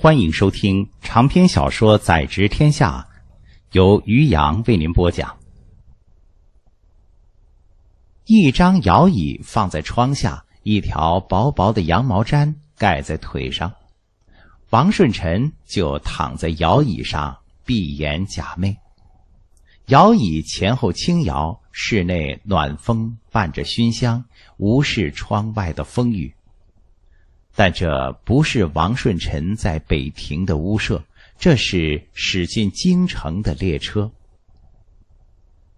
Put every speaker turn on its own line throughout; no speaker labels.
欢迎收听长篇小说《宰执天下》，由于洋为您播讲。一张摇椅放在窗下，一条薄薄的羊毛毡盖在腿上，王顺臣就躺在摇椅上闭眼假寐。摇椅前后轻摇，室内暖风伴着熏香，无视窗外的风雨。但这不是王顺臣在北平的屋舍，这是驶进京城的列车。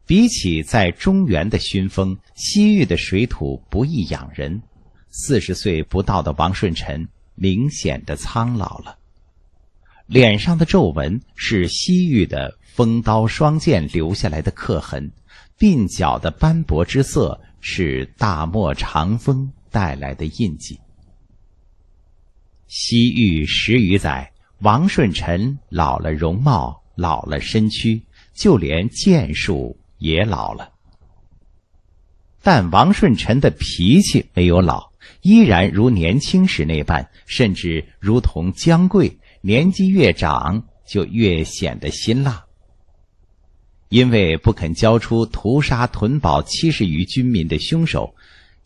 比起在中原的熏风，西域的水土不易养人。四十岁不到的王顺臣明显的苍老了，脸上的皱纹是西域的风刀霜剑留下来的刻痕，鬓角的斑驳之色是大漠长风带来的印记。西域十余载，王顺臣老了，容貌老了，身躯就连剑术也老了。但王顺臣的脾气没有老，依然如年轻时那般，甚至如同姜贵，年纪越长就越显得辛辣。因为不肯交出屠杀屯堡七十余军民的凶手。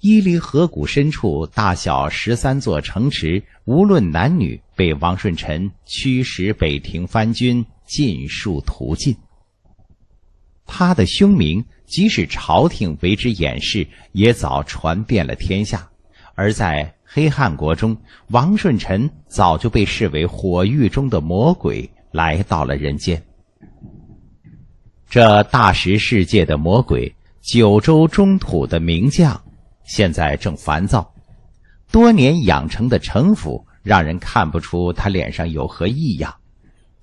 伊犁河谷深处，大小十三座城池，无论男女，被王顺臣驱使北庭藩军尽数屠尽。他的凶名，即使朝廷为之掩饰，也早传遍了天下。而在黑汉国中，王顺臣早就被视为火狱中的魔鬼，来到了人间。这大食世界的魔鬼，九州中土的名将。现在正烦躁，多年养成的城府让人看不出他脸上有何异样，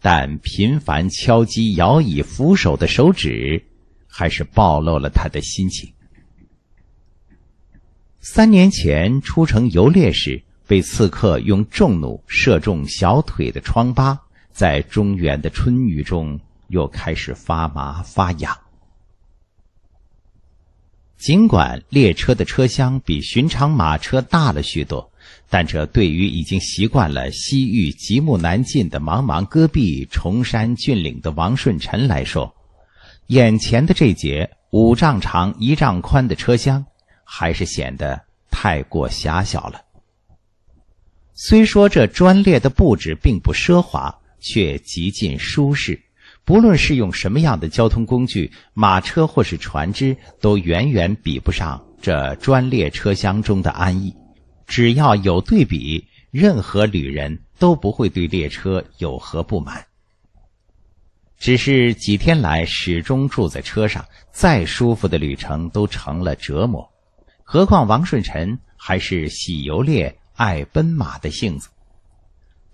但频繁敲击摇椅扶手的手指，还是暴露了他的心情。三年前出城游猎时被刺客用重弩射中小腿的疮疤，在中原的春雨中又开始发麻发痒。尽管列车的车厢比寻常马车大了许多，但这对于已经习惯了西域极目难进的茫茫戈壁、崇山峻岭的王顺臣来说，眼前的这节五丈长、一丈宽的车厢，还是显得太过狭小了。虽说这专列的布置并不奢华，却极尽舒适。不论是用什么样的交通工具，马车或是船只，都远远比不上这专列车厢中的安逸。只要有对比，任何旅人都不会对列车有何不满。只是几天来始终住在车上，再舒服的旅程都成了折磨。何况王顺臣还是喜游猎、爱奔马的性子。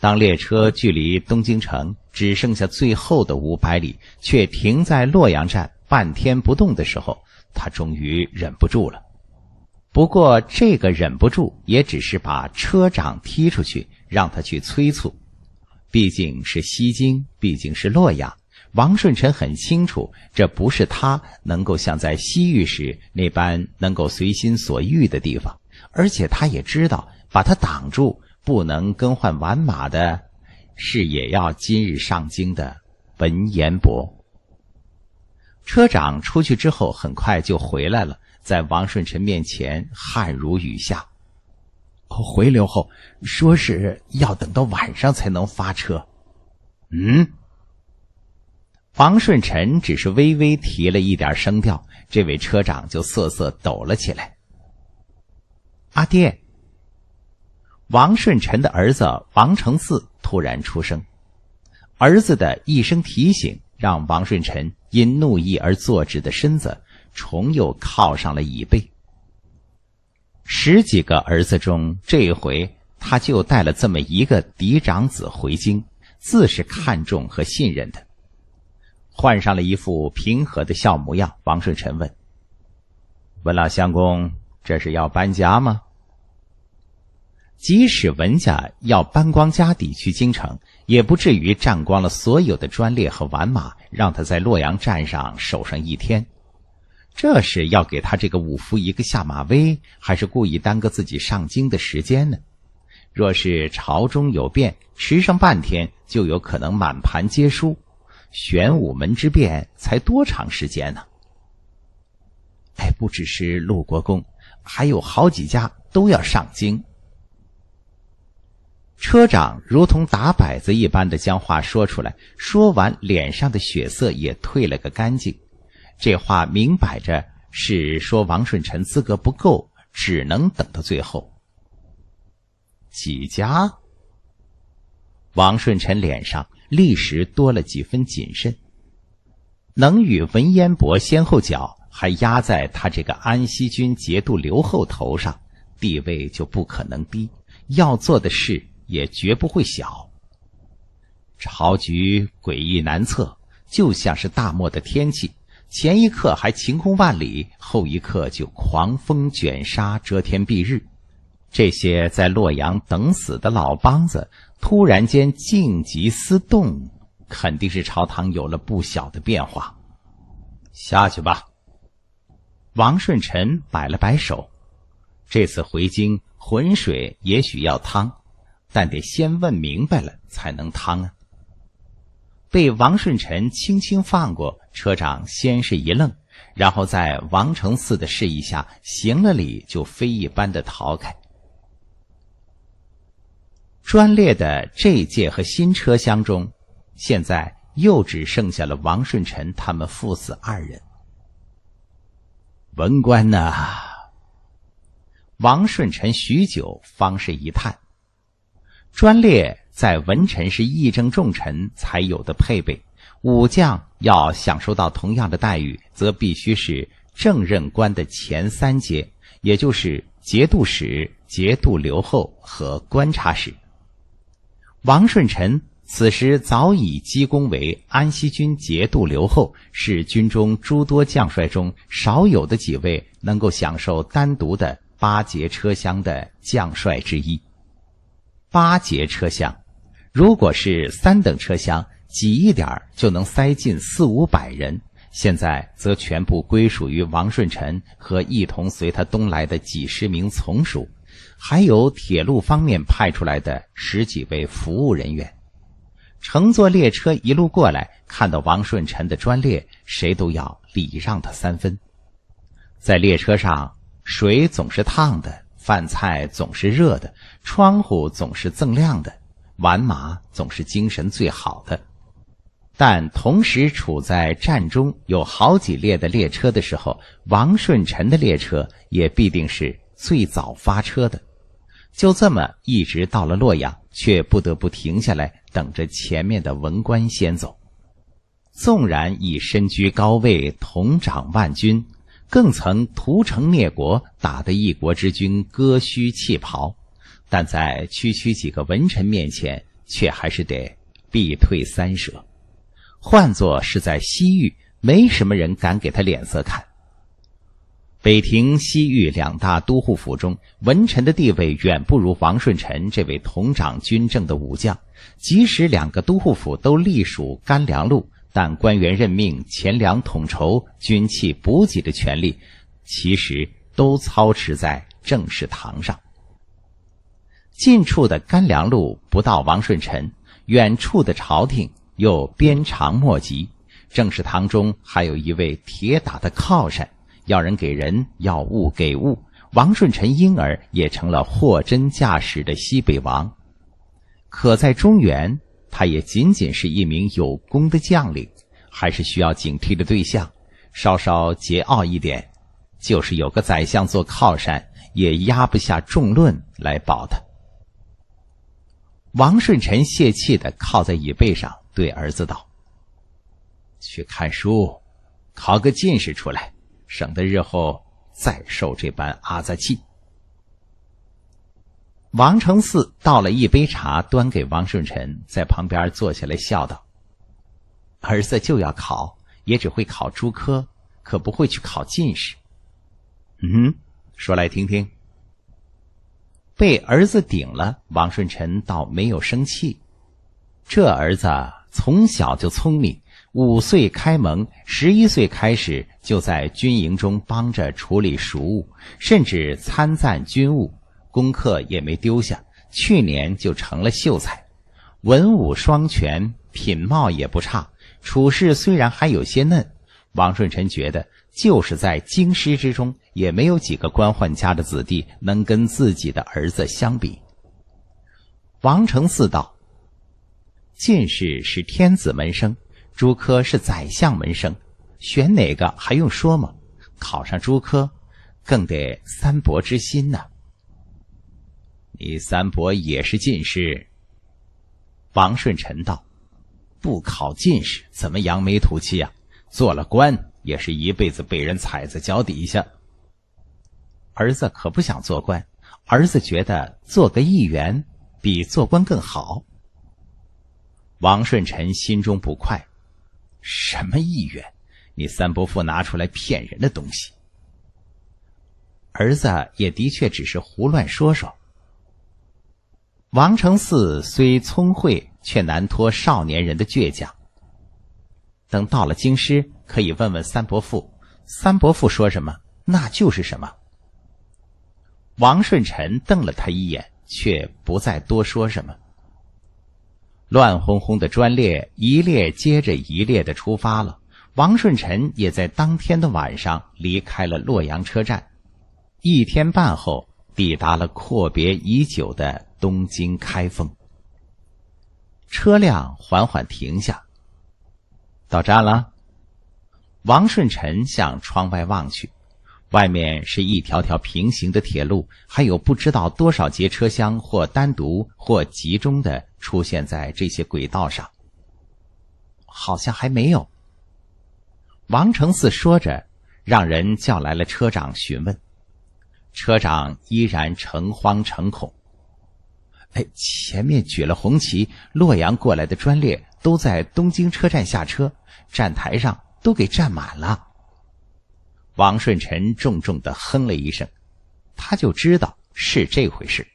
当列车距离东京城只剩下最后的五百里，却停在洛阳站半天不动的时候，他终于忍不住了。不过这个忍不住，也只是把车长踢出去，让他去催促。毕竟是西京，毕竟是洛阳，王顺臣很清楚，这不是他能够像在西域时那般能够随心所欲的地方。而且他也知道，把他挡住。不能更换完马的，是也要今日上京的文彦博。车长出去之后，很快就回来了，在王顺臣面前汗如雨下。回流后说是要等到晚上才能发车。嗯，王顺臣只是微微提了一点声调，这位车长就瑟瑟抖了起来。阿爹。王顺臣的儿子王承嗣突然出生，儿子的一声提醒，让王顺臣因怒意而坐直的身子重又靠上了椅背。十几个儿子中，这回他就带了这么一个嫡长子回京，自是看重和信任的。换上了一副平和的笑模样，王顺臣问：“文老相公，这是要搬家吗？”即使文家要搬光家底去京城，也不至于占光了所有的专列和玩马，让他在洛阳站上守上一天。这是要给他这个武夫一个下马威，还是故意耽搁自己上京的时间呢？若是朝中有变，迟上半天就有可能满盘皆输。玄武门之变才多长时间呢？哎，不只是陆国公，还有好几家都要上京。车长如同打摆子一般的将话说出来，说完脸上的血色也退了个干净。这话明摆着是说王顺臣资格不够，只能等到最后。几家？王顺臣脸上立时多了几分谨慎。能与文彦博先后脚，还压在他这个安西军节度刘后头上，地位就不可能低。要做的事。也绝不会小。朝局诡异难测，就像是大漠的天气，前一刻还晴空万里，后一刻就狂风卷沙，遮天蔽日。这些在洛阳等死的老梆子，突然间静极思动，肯定是朝堂有了不小的变化。下去吧。王顺臣摆了摆手，这次回京，浑水也许要趟。但得先问明白了，才能趟啊！被王顺臣轻轻放过，车长先是一愣，然后在王承嗣的示意下行了礼，就飞一般的逃开。专列的这届和新车厢中，现在又只剩下了王顺臣他们父子二人。文官呐，王顺臣许久方是一叹。专列在文臣是议政重臣才有的配备，武将要享受到同样的待遇，则必须是正任官的前三阶，也就是节度使、节度留后和观察使。王顺臣此时早已积功为安西军节度留后，是军中诸多将帅中少有的几位能够享受单独的八节车厢的将帅之一。八节车厢，如果是三等车厢，挤一点儿就能塞进四五百人。现在则全部归属于王顺臣和一同随他东来的几十名从属，还有铁路方面派出来的十几位服务人员。乘坐列车一路过来，看到王顺臣的专列，谁都要礼让他三分。在列车上，水总是烫的。饭菜总是热的，窗户总是锃亮的，玩马总是精神最好的。但同时处在站中有好几列的列车的时候，王顺臣的列车也必定是最早发车的。就这么一直到了洛阳，却不得不停下来等着前面的文官先走。纵然已身居高位，同掌万军。更曾屠城灭国，打得一国之君割须弃袍，但在区区几个文臣面前，却还是得避退三舍。换作是在西域，没什么人敢给他脸色看。北庭、西域两大都护府中，文臣的地位远不如王顺臣这位同掌军政的武将。即使两个都护府都隶属甘凉路。但官员任命、钱粮统筹、军器补给的权利，其实都操持在正史堂上。近处的干粮路不到王顺臣，远处的朝廷又鞭长莫及。正史堂中还有一位铁打的靠山，要人给人，要物给物。王顺臣因而也成了货真价实的西北王。可在中原。他也仅仅是一名有功的将领，还是需要警惕的对象。稍稍桀骜一点，就是有个宰相做靠山，也压不下众论来保他。王顺臣泄气的靠在椅背上，对儿子道：“去看书，考个进士出来，省得日后再受这般阿杂气。”王承嗣倒了一杯茶，端给王顺臣，在旁边坐下来，笑道：“儿子就要考，也只会考诸科，可不会去考进士。”“嗯，说来听听。”被儿子顶了，王顺臣倒没有生气。这儿子从小就聪明，五岁开蒙，十一岁开始就在军营中帮着处理熟务，甚至参赞军务。功课也没丢下，去年就成了秀才，文武双全，品貌也不差，处事虽然还有些嫩。王顺臣觉得，就是在京师之中，也没有几个官宦家的子弟能跟自己的儿子相比。王承嗣道：“进士是天子门生，朱科是宰相门生，选哪个还用说吗？考上朱科，更得三伯之心呢。”你三伯也是进士。王顺臣道：“不考进士，怎么扬眉吐气呀？做了官，也是一辈子被人踩在脚底下。儿子可不想做官，儿子觉得做个议员比做官更好。”王顺臣心中不快：“什么议员？你三伯父拿出来骗人的东西。”儿子也的确只是胡乱说说。王成四虽聪慧，却难脱少年人的倔强。等到了京师，可以问问三伯父，三伯父说什么，那就是什么。王顺臣瞪了他一眼，却不再多说什么。乱哄哄的专列一列接着一列的出发了，王顺臣也在当天的晚上离开了洛阳车站，一天半后抵达了阔别已久的。东京、开封，车辆缓缓停下。到站了。王顺臣向窗外望去，外面是一条条平行的铁路，还有不知道多少节车厢，或单独，或集中的出现在这些轨道上。好像还没有。王承嗣说着，让人叫来了车长询问。车长依然诚惶诚恐。哎，前面举了红旗，洛阳过来的专列都在东京车站下车，站台上都给站满了。王顺臣重重的哼了一声，他就知道是这回事。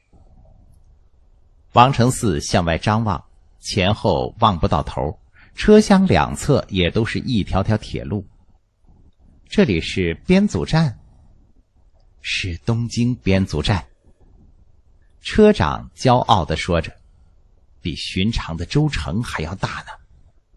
王承嗣向外张望，前后望不到头，车厢两侧也都是一条条铁路。这里是编组站，是东京编组站。车长骄傲地说着：“比寻常的州城还要大呢。”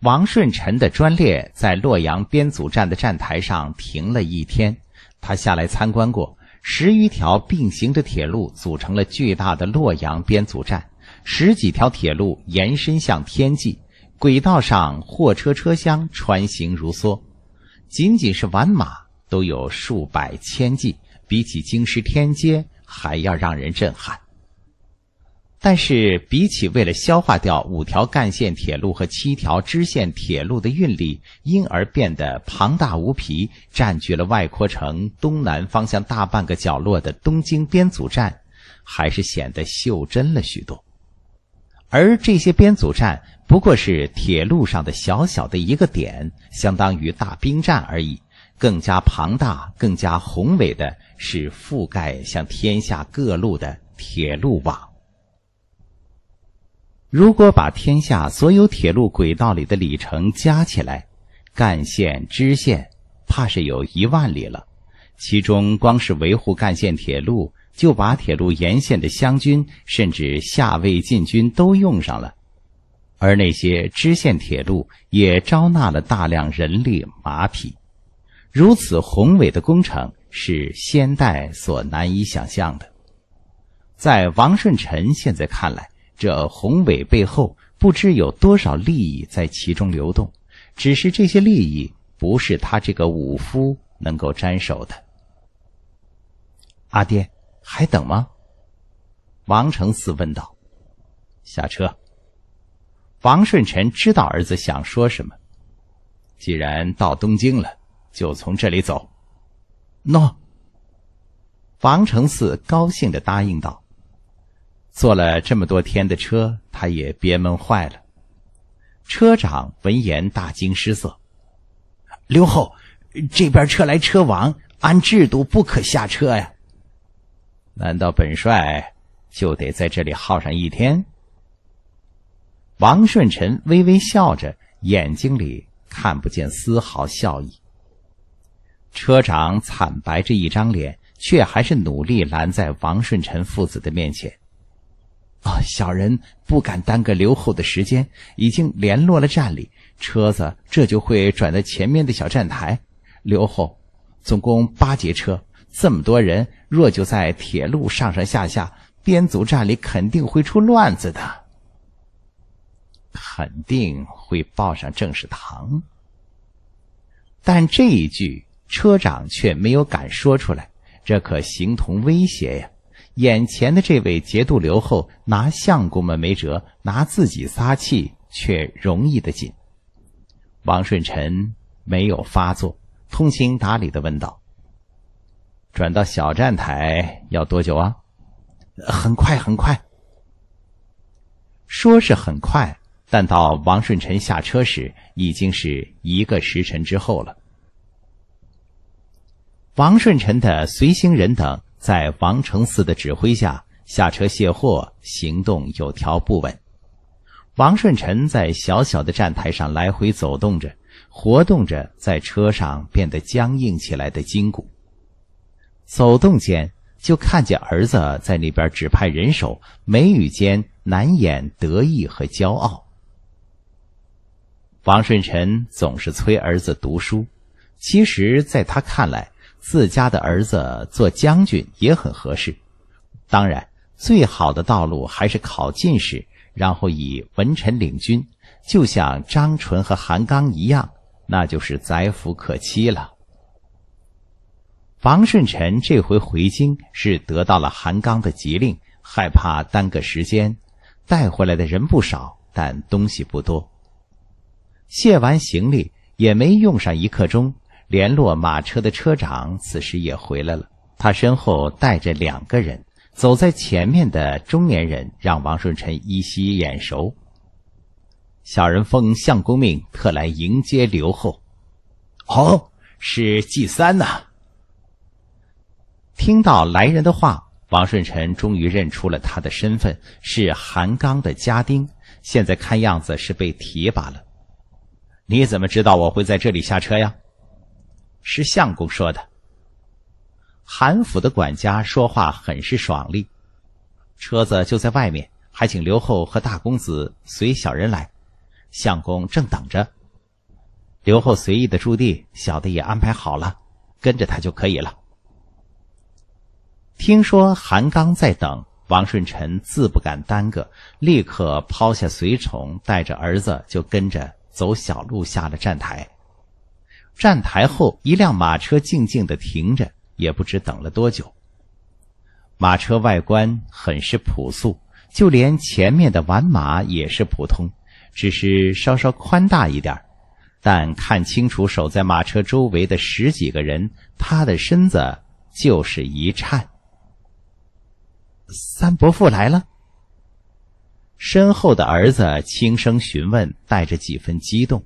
王顺臣的专列在洛阳编组站的站台上停了一天，他下来参观过。十余条并行的铁路组成了巨大的洛阳编组站，十几条铁路延伸向天际，轨道上货车车厢穿行如梭，仅仅是晚马都有数百千计。比起京师天街，还要让人震撼，但是比起为了消化掉五条干线铁路和七条支线铁路的运力，因而变得庞大无匹，占据了外廓城东南方向大半个角落的东京编组站，还是显得袖珍了许多。而这些编组站不过是铁路上的小小的一个点，相当于大兵站而已。更加庞大、更加宏伟的是覆盖向天下各路的铁路网。如果把天下所有铁路轨道里的里程加起来，干线、支线，怕是有一万里了。其中，光是维护干线铁路，就把铁路沿线的湘军甚至下威禁军都用上了，而那些支线铁路也招纳了大量人力、马匹。如此宏伟的工程是先代所难以想象的，在王顺臣现在看来，这宏伟背后不知有多少利益在其中流动，只是这些利益不是他这个武夫能够沾手的。阿爹，还等吗？王承嗣问道。下车。王顺臣知道儿子想说什么，既然到东京了。就从这里走，诺。王承嗣高兴的答应道：“坐了这么多天的车，他也憋闷坏了。”车长闻言大惊失色：“刘后，这边车来车往，按制度不可下车呀！难道本帅就得在这里耗上一天？”王顺臣微微笑着，眼睛里看不见丝毫笑意。车长惨白着一张脸，却还是努力拦在王顺臣父子的面前。哦，小人不敢耽搁留后的时间，已经联络了站里，车子这就会转到前面的小站台。留后，总共八节车，这么多人，若就在铁路上上下下，编组站里肯定会出乱子的，肯定会报上正事堂。但这一句。车长却没有敢说出来，这可形同威胁呀！眼前的这位节度留后拿相公们没辙，拿自己撒气却容易的紧。王顺臣没有发作，通情达理的问道：“转到小站台要多久啊？”“很快，很快。”说是很快，但到王顺臣下车时，已经是一个时辰之后了。王顺臣的随行人等在王承嗣的指挥下下车卸货，行动有条不紊。王顺臣在小小的站台上来回走动着，活动着在车上变得僵硬起来的筋骨。走动间就看见儿子在那边指派人手，眉宇间难掩得意和骄傲。王顺臣总是催儿子读书，其实在他看来。自家的儿子做将军也很合适，当然最好的道路还是考进士，然后以文臣领军，就像张纯和韩刚一样，那就是宰辅可期了。王顺臣这回回京是得到了韩刚的急令，害怕耽搁时间，带回来的人不少，但东西不多。卸完行李也没用上一刻钟。联络马车的车长此时也回来了，他身后带着两个人，走在前面的中年人让王顺臣依稀眼熟。小人奉相公命，特来迎接刘后。哦，是季三呐。听到来人的话，王顺臣终于认出了他的身份，是韩刚的家丁，现在看样子是被提拔了。你怎么知道我会在这里下车呀？是相公说的。韩府的管家说话很是爽利，车子就在外面，还请刘后和大公子随小人来，相公正等着。刘后随意的驻地，小的也安排好了，跟着他就可以了。听说韩刚在等，王顺臣自不敢耽搁，立刻抛下随从，带着儿子就跟着走小路下了站台。站台后，一辆马车静静的停着，也不知等了多久。马车外观很是朴素，就连前面的玩马也是普通，只是稍稍宽大一点。但看清楚守在马车周围的十几个人，他的身子就是一颤。三伯父来了。身后的儿子轻声询问，带着几分激动。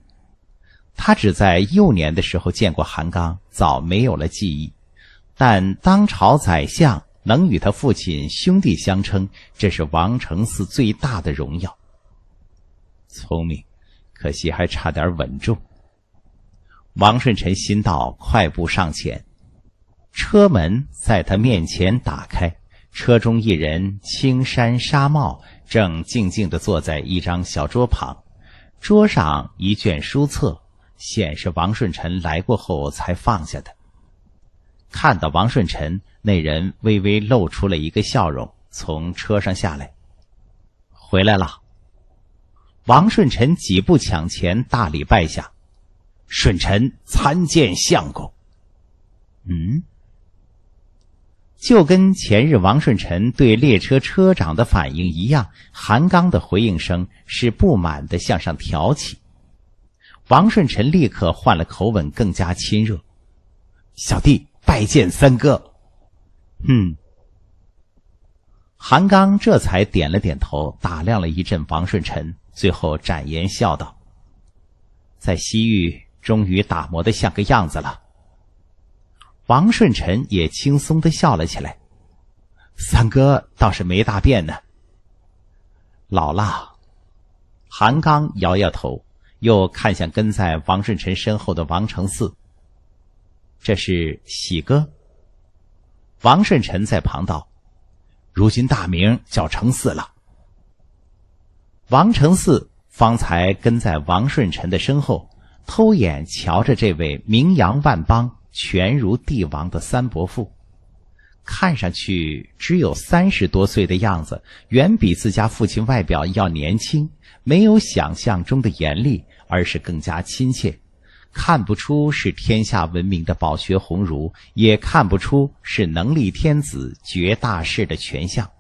他只在幼年的时候见过韩刚，早没有了记忆。但当朝宰相能与他父亲兄弟相称，这是王承嗣最大的荣耀。聪明，可惜还差点稳重。王顺臣心道，快步上前，车门在他面前打开，车中一人青衫纱帽，正静静地坐在一张小桌旁，桌上一卷书册。显是王顺臣来过后才放下的。看到王顺臣，那人微微露出了一个笑容，从车上下来，回来了。王顺臣几步抢前，大礼拜下，顺臣参见相公。嗯，就跟前日王顺臣对列车车长的反应一样，韩刚的回应声是不满的，向上挑起。王顺臣立刻换了口吻，更加亲热：“小弟拜见三哥。”嗯。韩刚这才点了点头，打量了一阵王顺臣，最后展颜笑道：“在西域终于打磨的像个样子了。”王顺臣也轻松的笑了起来：“三哥倒是没大变呢。”老啦，韩刚摇摇头。又看向跟在王顺臣身后的王承嗣。这是喜哥。王顺臣在旁道：“如今大名叫承嗣了。”王承嗣方才跟在王顺臣的身后，偷眼瞧着这位名扬万邦、权如帝王的三伯父，看上去只有三十多岁的样子，远比自家父亲外表要年轻，没有想象中的严厉。而是更加亲切，看不出是天下闻名的饱学鸿儒，也看不出是能立天子绝大事的权相。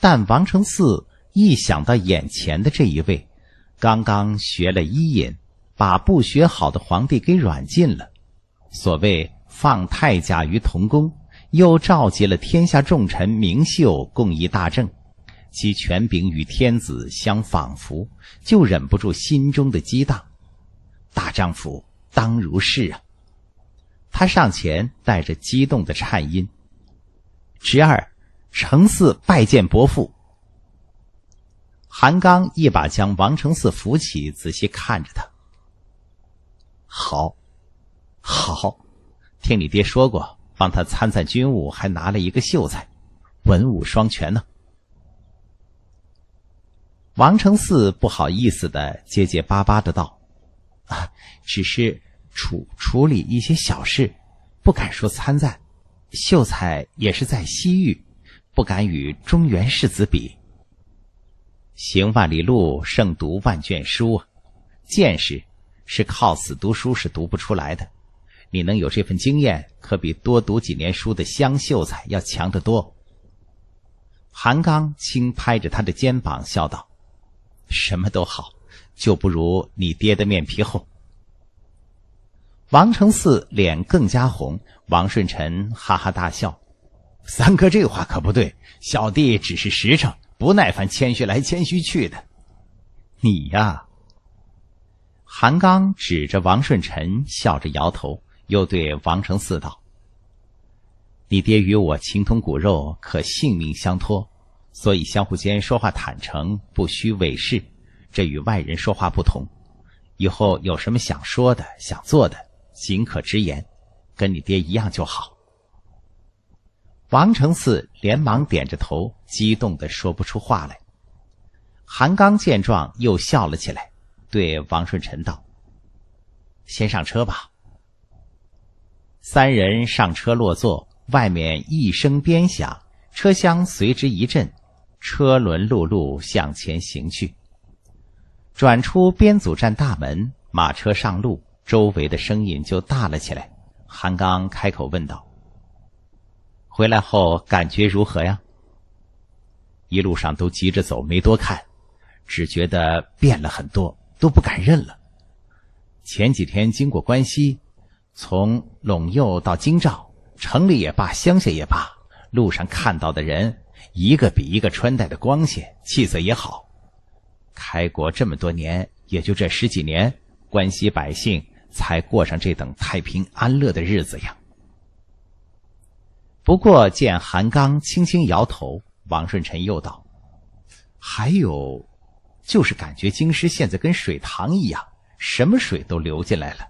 但王承嗣一想到眼前的这一位，刚刚学了伊尹，把不学好的皇帝给软禁了，所谓放太甲于同宫，又召集了天下重臣名秀共议大政。其权柄与天子相仿佛，就忍不住心中的激荡。大丈夫当如是啊！他上前，带着激动的颤音：“侄儿，程四拜见伯父。”韩刚一把将王成四扶起，仔细看着他：“好，好，听你爹说过，帮他参赞军务，还拿了一个秀才，文武双全呢。”王成四不好意思的结结巴巴的道：“啊，只是处处理一些小事，不敢说参赞。秀才也是在西域，不敢与中原世子比。行万里路胜读万卷书，啊！见识是靠死读书是读不出来的。你能有这份经验，可比多读几年书的湘秀才要强得多。”韩刚轻拍着他的肩膀笑道。什么都好，就不如你爹的面皮厚。王成四脸更加红，王顺臣哈哈大笑：“三哥这话可不对，小弟只是实诚，不耐烦谦虚来谦虚去的。”你呀，韩刚指着王顺臣笑着摇头，又对王成四道：“你爹与我情同骨肉，可性命相托。”所以，相互间说话坦诚，不虚伪饰，这与外人说话不同。以后有什么想说的、想做的，尽可直言，跟你爹一样就好。王承嗣连忙点着头，激动的说不出话来。韩刚见状，又笑了起来，对王顺臣道：“先上车吧。”三人上车落座，外面一声鞭响，车厢随之一震。车轮辘辘向前行去，转出编组站大门，马车上路，周围的声音就大了起来。韩刚开口问道：“回来后感觉如何呀？”一路上都急着走，没多看，只觉得变了很多，都不敢认了。前几天经过关西，从陇右到京兆，城里也罢，乡下也罢，路上看到的人。一个比一个穿戴的光鲜，气色也好。开国这么多年，也就这十几年，关西百姓才过上这等太平安乐的日子呀。不过见韩刚轻轻摇头，王顺臣又道：“还有，就是感觉京师现在跟水塘一样，什么水都流进来了。”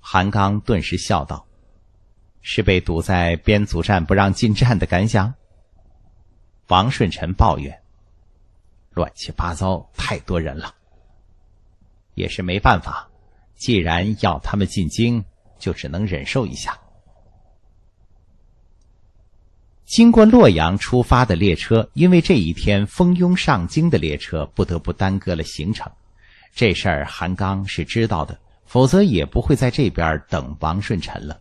韩刚顿时笑道：“是被堵在边阻站不让进站的感想？”王顺臣抱怨：“乱七八糟，太多人了，也是没办法。既然要他们进京，就只能忍受一下。”经过洛阳出发的列车，因为这一天蜂拥上京的列车，不得不耽搁了行程。这事儿韩刚是知道的，否则也不会在这边等王顺臣了。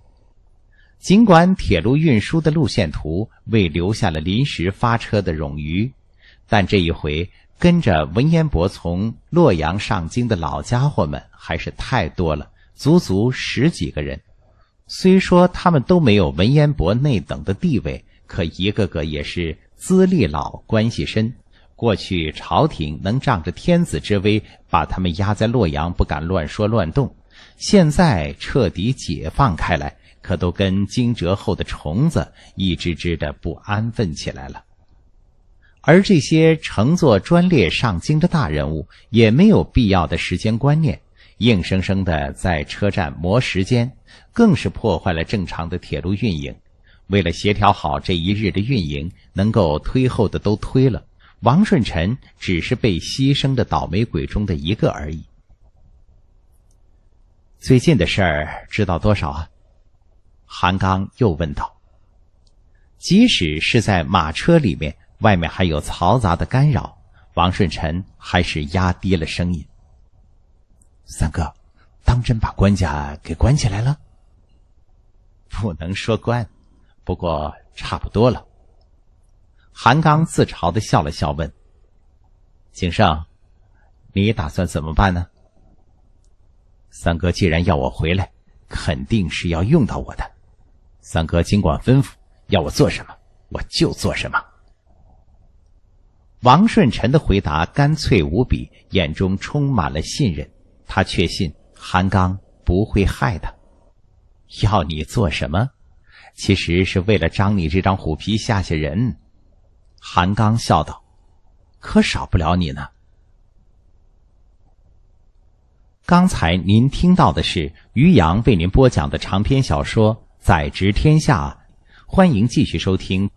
尽管铁路运输的路线图为留下了临时发车的冗余，但这一回跟着文彦博从洛阳上京的老家伙们还是太多了，足足十几个人。虽说他们都没有文彦博那等的地位，可一个个也是资历老、关系深，过去朝廷能仗着天子之威把他们压在洛阳不敢乱说乱动，现在彻底解放开来。可都跟惊蛰后的虫子一只只的不安分起来了，而这些乘坐专列上京的大人物也没有必要的时间观念，硬生生的在车站磨时间，更是破坏了正常的铁路运营。为了协调好这一日的运营，能够推后的都推了。王顺臣只是被牺牲的倒霉鬼中的一个而已。最近的事儿知道多少啊？韩刚又问道：“即使是在马车里面，外面还有嘈杂的干扰，王顺臣还是压低了声音。三哥，当真把官家给关起来了？不能说关，不过差不多了。”韩刚自嘲的笑了笑，问：“景胜，你打算怎么办呢？”三哥既然要我回来，肯定是要用到我的。三哥，尽管吩咐，要我做什么，我就做什么。王顺臣的回答干脆无比，眼中充满了信任。他确信韩刚不会害他。要你做什么，其实是为了张你这张虎皮吓吓人。韩刚笑道：“可少不了你呢。”刚才您听到的是于洋为您播讲的长篇小说。宰执天下，欢迎继续收听。